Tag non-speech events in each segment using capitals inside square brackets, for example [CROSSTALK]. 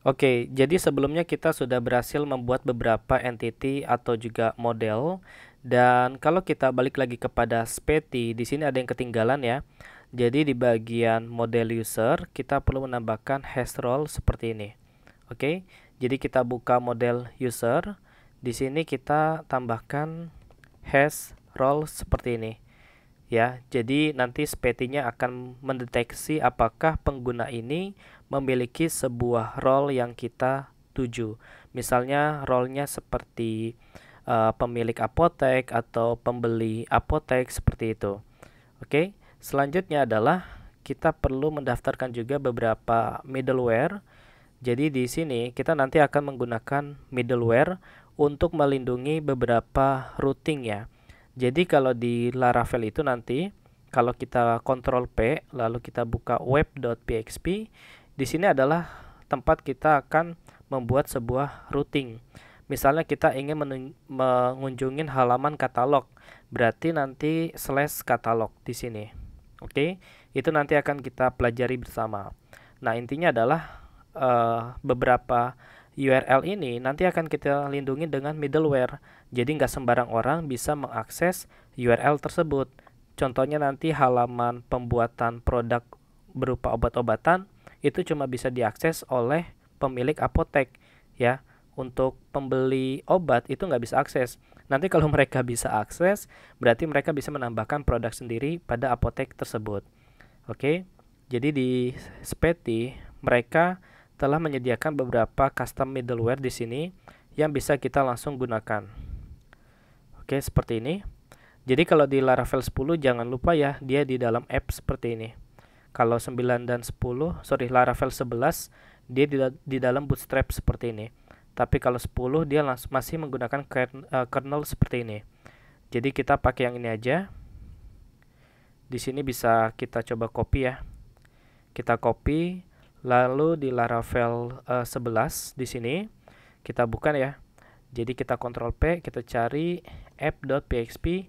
Oke, jadi sebelumnya kita sudah berhasil membuat beberapa entity atau juga model. Dan kalau kita balik lagi kepada Speti, di sini ada yang ketinggalan ya. Jadi di bagian model user, kita perlu menambahkan hash role seperti ini. Oke, jadi kita buka model user. Di sini kita tambahkan hash role seperti ini. Ya, jadi nanti Spetty-nya akan mendeteksi apakah pengguna ini memiliki sebuah role yang kita tuju. Misalnya role-nya seperti uh, pemilik apotek atau pembeli apotek seperti itu. Oke, okay? selanjutnya adalah kita perlu mendaftarkan juga beberapa middleware. Jadi di sini kita nanti akan menggunakan middleware untuk melindungi beberapa routing ya. Jadi kalau di Laravel itu nanti kalau kita kontrol P lalu kita buka web.php di sini adalah tempat kita akan membuat sebuah routing. Misalnya kita ingin mengunjungi halaman katalog, berarti nanti slash katalog di sini. Oke, okay? itu nanti akan kita pelajari bersama. Nah, intinya adalah uh, beberapa URL ini nanti akan kita lindungi dengan middleware. Jadi nggak sembarang orang bisa mengakses URL tersebut. Contohnya nanti halaman pembuatan produk berupa obat-obatan itu cuma bisa diakses oleh pemilik apotek ya untuk pembeli obat itu nggak bisa akses. Nanti kalau [LAUGHS] mereka bisa akses, berarti mereka bisa menambahkan produk sendiri pada apotek tersebut. Oke, jadi di Speti mereka telah menyediakan beberapa custom middleware di sini yang bisa kita langsung gunakan. Oke, seperti ini. Jadi kalau di Laravel 10 jangan lupa ya, dia di dalam app seperti ini. Kalau 9 dan 10, sorry Laravel 11, dia di, di dalam bootstrap seperti ini. Tapi kalau 10 dia masih menggunakan kernel, uh, kernel seperti ini. Jadi kita pakai yang ini aja. Di sini bisa kita coba copy ya. Kita copy lalu di Laravel uh, eh, 11 di sini kita bukan ya. Jadi kita Ctrl P, kita cari app.php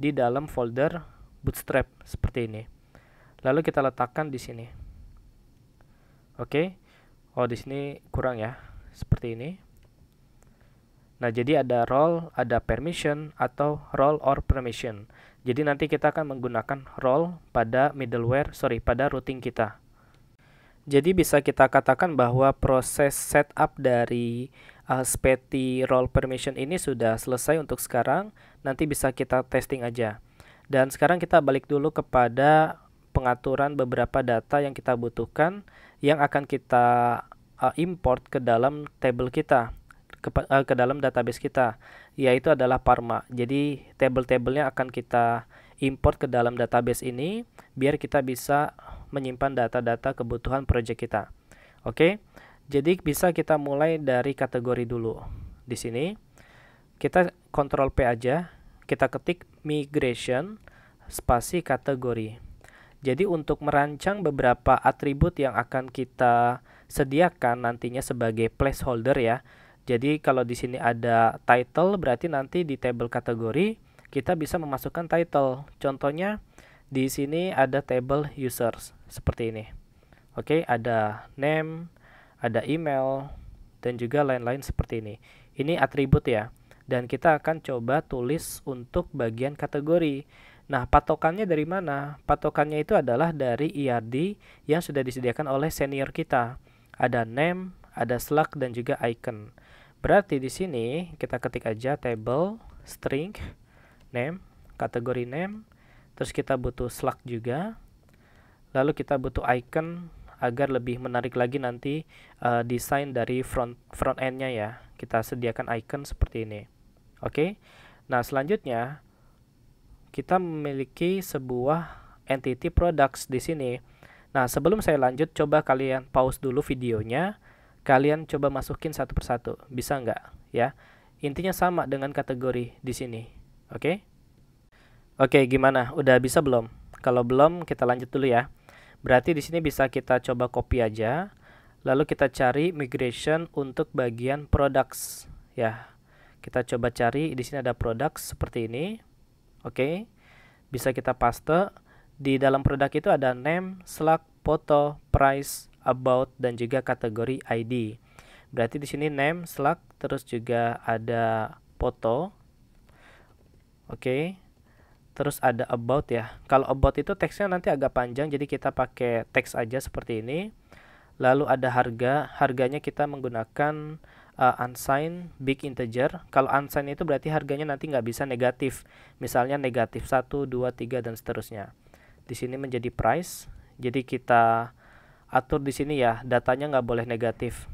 di dalam folder bootstrap seperti ini lalu kita letakkan di sini oke okay. oh di sini kurang ya seperti ini nah jadi ada role ada permission atau role or permission jadi nanti kita akan menggunakan role pada middleware sorry pada routing kita jadi bisa kita katakan bahwa proses setup dari uh, eh, SPETI role permission ini sudah selesai untuk sekarang. Nanti bisa kita testing aja. Dan sekarang kita balik dulu kepada pengaturan beberapa data yang kita butuhkan yang akan kita uh, import ke dalam table kita ke, uh, ke dalam database kita yaitu adalah Parma. Jadi table-tablenya akan kita import ke dalam database ini biar kita bisa menyimpan data-data kebutuhan project kita. Oke. Jadi bisa kita mulai dari kategori dulu. Di sini kita kontrol P aja, kita ketik migration spasi kategori. Jadi untuk merancang beberapa atribut yang akan kita sediakan nantinya sebagai placeholder ya. Jadi kalau di sini ada title berarti nanti di table kategori kita bisa memasukkan title. Contohnya di sini ada table users seperti ini. Oke, ada name, ada email dan juga lain-lain seperti ini. Ini atribut ya. Dan kita akan coba tulis untuk bagian kategori. Nah, patokannya dari mana? Patokannya itu adalah dari IRD yang sudah disediakan oleh senior kita. Ada name, ada slug, dan juga icon. Berarti di sini kita ketik aja table string name, kategori name, terus kita butuh slug juga. Lalu kita butuh icon agar lebih menarik lagi nanti uh, desain dari front front end-nya ya. Kita sediakan icon seperti ini. Oke. Okay? Nah, selanjutnya kita memiliki sebuah entity products di sini. Nah, sebelum saya lanjut, coba kalian pause dulu videonya. Kalian coba masukin satu persatu, bisa nggak? Ya, intinya sama dengan kategori di sini. Oke, okay? oke, okay, gimana? Udah bisa belum? Kalau belum, kita lanjut dulu ya. Berarti di sini bisa kita coba copy aja, lalu kita cari migration untuk bagian products. Ya, kita coba cari di sini ada products seperti ini. Oke. Bisa kita paste. Di dalam produk itu ada name, slug, foto, price, about dan juga kategori ID. Berarti di sini name, slug, terus juga ada foto. Oke. Terus ada about ya. Kalau about itu teksnya nanti agak panjang jadi kita pakai teks aja seperti ini. Lalu ada harga. Harganya kita menggunakan uh, unsigned big integer. Kalau unsigned itu berarti harganya nanti nggak bisa negatif. Misalnya negatif 1, 2, 3, dan seterusnya. Di sini menjadi price. Jadi kita atur di sini ya, datanya nggak boleh negatif.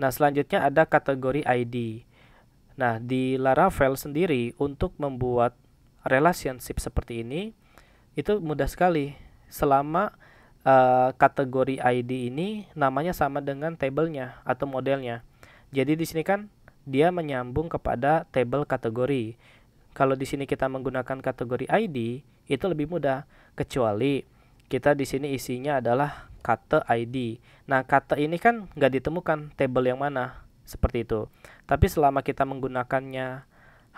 Nah, selanjutnya ada kategori ID. Nah, di Laravel sendiri untuk membuat relationship seperti ini, itu mudah sekali. Selama uh, kategori ID ini namanya sama dengan tablenya atau modelnya. Jadi di sini kan dia menyambung kepada table kategori. Kalau di sini kita menggunakan kategori ID, itu lebih mudah kecuali kita di sini isinya adalah kata ID. Nah, kata ini kan nggak ditemukan table yang mana seperti itu. Tapi selama kita menggunakannya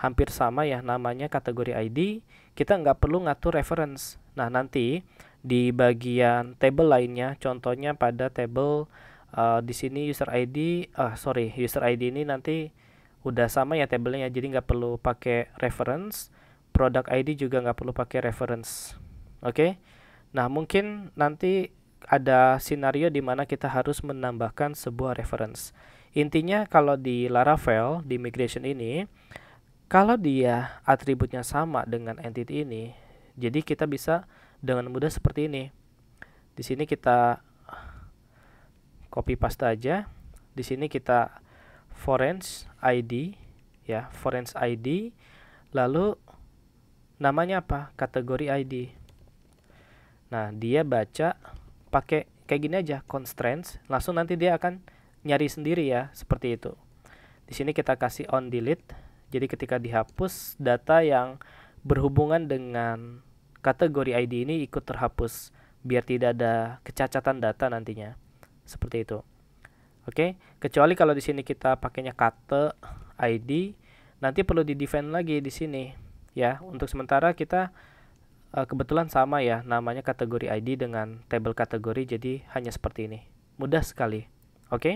hampir sama ya namanya kategori ID, kita nggak perlu ngatur reference. Nah, nanti di bagian table lainnya, contohnya pada table uh, di sini user ID uh, eh, sorry user ID ini nanti udah sama ya tabelnya jadi nggak perlu pakai reference product ID juga nggak perlu pakai reference oke okay? nah mungkin nanti ada sinario di mana kita harus menambahkan sebuah reference intinya kalau di Laravel di migration ini kalau dia atributnya sama dengan entity ini jadi kita bisa dengan mudah seperti ini di sini kita copy paste aja. Di sini kita forens ID ya, forens ID lalu namanya apa? Kategori ID. Nah, dia baca pakai kayak gini aja constraints, langsung nanti dia akan nyari sendiri ya, seperti itu. Di sini kita kasih on delete. Jadi ketika dihapus data yang berhubungan dengan kategori ID ini ikut terhapus biar tidak ada kecacatan data nantinya seperti itu oke kecuali kalau di sini kita pakainya kata id nanti perlu di defend lagi di sini ya untuk sementara kita uh, kebetulan sama ya namanya kategori id dengan table kategori jadi hanya seperti ini mudah sekali oke okay?